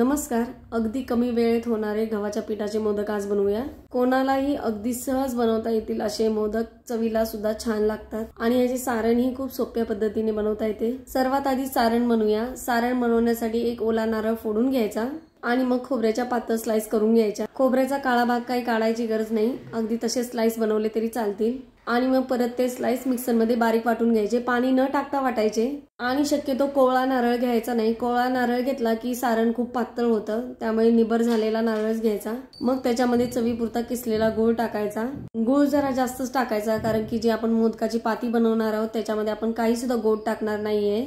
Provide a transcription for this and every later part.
नमस्कार अगदी कमी वेळेत होणारे गव्हाच्या पिठाचे मोदक आज बनवूया कोणालाही अगदी सहज बनवता येतील असे मोदक चवीला सुद्धा छान लागतात आणि याचे सारण ही खूप सोप्या पद्धतीने बनवता येते सर्वात आधी सारण बनवूया सारण बनवण्यासाठी एक ओला नारळ फोडून घ्यायचा आणि मग खोबऱ्याच्या पातळ स्लाइस करून घ्यायच्या खोबऱ्याचा काळा भाग काही काढायची गरज नाही अगदी तसे स्लाइस बनवले तरी चालतील आणि मग परत ते स्लाइस मिक्सरमध्ये बारीक वाटून घ्यायचे पाणी न टाकता वाटायचे आणि शक्यतो कोवळा नारळ घ्यायचा नाही कोवळा नारळ घेतला की सारण खूप पातळ होतं त्यामुळे निबर झालेला नारळच घ्यायचा मग त्याच्यामध्ये चवीपुरता किसलेला गूळ टाकायचा गुळ जरा जास्तच टाकायचा कारण की जी आपण मोदकाची पाती बनवणार आहोत त्याच्यामध्ये आपण काही सुद्धा गोड टाकणार नाहीये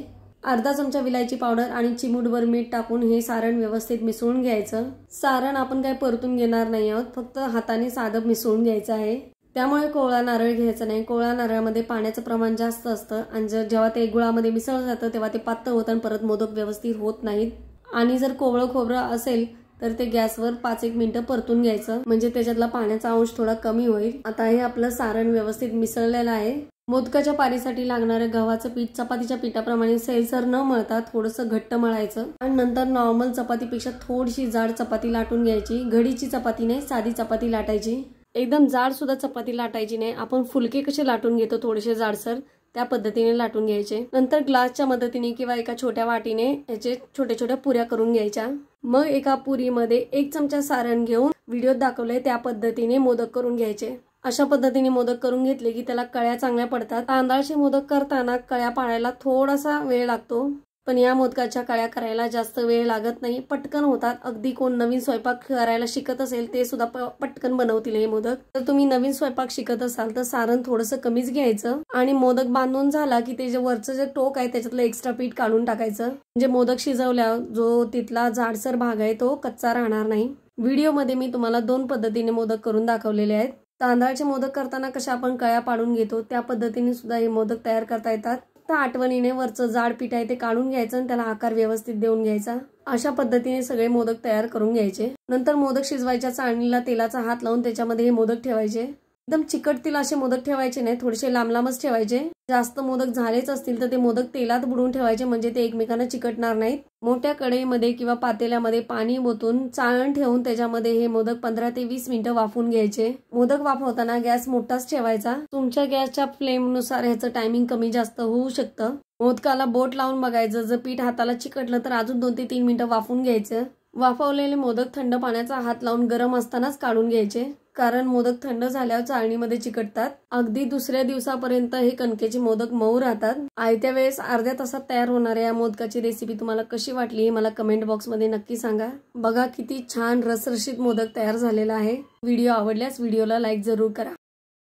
अर्धा चमचा विलायची पावडर आणि वर मीठ टाकून हे सारण व्यवस्थित मिसळून घ्यायचं सारण आपण काय परतून घेणार नाही आहोत फक्त हाताने साधं मिसळून घ्यायचं आहे त्यामुळे कोवळा नारळ घ्यायचा नाही कोवळा नारळामध्ये पाण्याचं प्रमाण जास्त असतं आणि जर जेव्हा ते गुळामध्ये मिसळलं जातं तेव्हा ते पातळ होतं आणि परत मोदक व्यवस्थित होत नाहीत आणि जर कोवळं खोबरं असेल तर ते गॅसवर पाच एक मिनिटं परतून घ्यायचं म्हणजे त्याच्यातला पाण्याचा अंश थोडा कमी होईल आता हे आपलं सारण व्यवस्थित मिसळलेलं आहे मोदकाच्या पारीसाठी लागणारं गव्हाचं पीठ चपातीच्या पिठाप्रमाणे सैलसर न मळता थोडंसं घट्ट मळायचं आणि नंतर नॉर्मल चपातीपेक्षा थोडीशी जाड चपाती लाटून घ्यायची घडीची चपाती नाही साधी चपाती लाटायची एकदम जाड सुद्धा चपाती लाटायची नाही आपण फुलके कसे लाटून घेतो थोडेसे जाडसर त्या पद्धतीने लाटून घ्यायचे नंतर ग्लासच्या मदतीने किंवा एका छोट्या वाटीने याचे छोट्या छोट्या पुऱ्या करून घ्यायच्या मग एका पुरीमध्ये एक चमचा सारण घेऊन व्हिडिओत दाखवले त्या पद्धतीने मोदक करून घ्यायचे अशा पद्धतीने मोदक करून घेतले की त्याला कळ्या चांगल्या पडतात तांदळाशी मोदक करताना कळ्या पाळायला थोडासा वेळ लागतो पण या मोदकाच्या काळ्या करायला जास्त वेळ लागत नाही पटकन होतात अगदी कोण नवीन स्वयंपाक करायला शिकत असेल ते सुद्धा पटकन बनवतील हे मोदक तर तुम्ही नवीन स्वयंपाक शिकत असाल तर सारण थोडंसं कमीच घ्यायचं आणि मोदक बांधून झाला की ते जे वरचं जे टोक आहे त्याच्यातलं एक्स्ट्रा पीठ काढून टाकायचं म्हणजे मोदक शिजवल्या जो तिथला जाडसर भाग आहे तो कच्चा राहणार नाही व्हिडिओमध्ये मी तुम्हाला दोन पद्धतीने मोदक करून दाखवलेले आहेत तांदळाचे मोदक करताना कशा आपण कळ्या पाडून घेतो त्या पद्धतीने सुद्धा हे मोदक तयार करता येतात आठवणीने वरचं जाड पीठ आहे ते काढून घ्यायचं आणि त्याला आकार व्यवस्थित देऊन घ्यायचा अशा पद्धतीने सगळे मोदक तयार करून घ्यायचे नंतर मोदक शिजवायच्या चाळणीला तेलाचा हात लावून त्याच्यामध्ये हे मोदक ठेवायचे एकदम चिकटतील असे मोदक ठेवायचे नाही थोडेसे लांब लांबच ठेवायचे जास्त मोदक झालेच असतील तर ते मोदक तेलात बुडून ठेवायचे म्हणजे ते एकमेकांना चिकटणार नाहीत मोठ्या कढईमध्ये किंवा पातेल्यामध्ये पाणी बोतून चाळण ठेवून त्याच्यामध्ये हे मोदक पंधरा ते वीस मिनिट वाफवून घ्यायचे मोदक वाफवताना गॅस मोठाच ठेवायचा तुमच्या गॅसच्या नुसार ह्याचं टायमिंग कमी जास्त होऊ शकतं मोदकाला बोट लावून बघायचं जर पीठ हाताला चिकटलं तर अजून दोन ते तीन मिनिटं वाफून घ्यायचं वाफवलेले मोदक थंड पाण्याचा हात लावून गरम असतानाच काढून घ्यायचे कारण मोदक थंड झाल्यावर चाळणीमध्ये चिकटतात अगदी दुसऱ्या दिवसापर्यंत हे कणकेचे मोदक मऊ राहतात आयत्या वेळेस अर्ध्या तासात तयार होणाऱ्या या मोदकाची रेसिपी तुम्हाला कशी वाटली हे मला कमेंट बॉक्समध्ये नक्की सांगा बघा किती छान रसरशीत मोदक तयार झालेला आहे व्हिडिओ आवडल्यास व्हिडिओला लाईक जरूर करा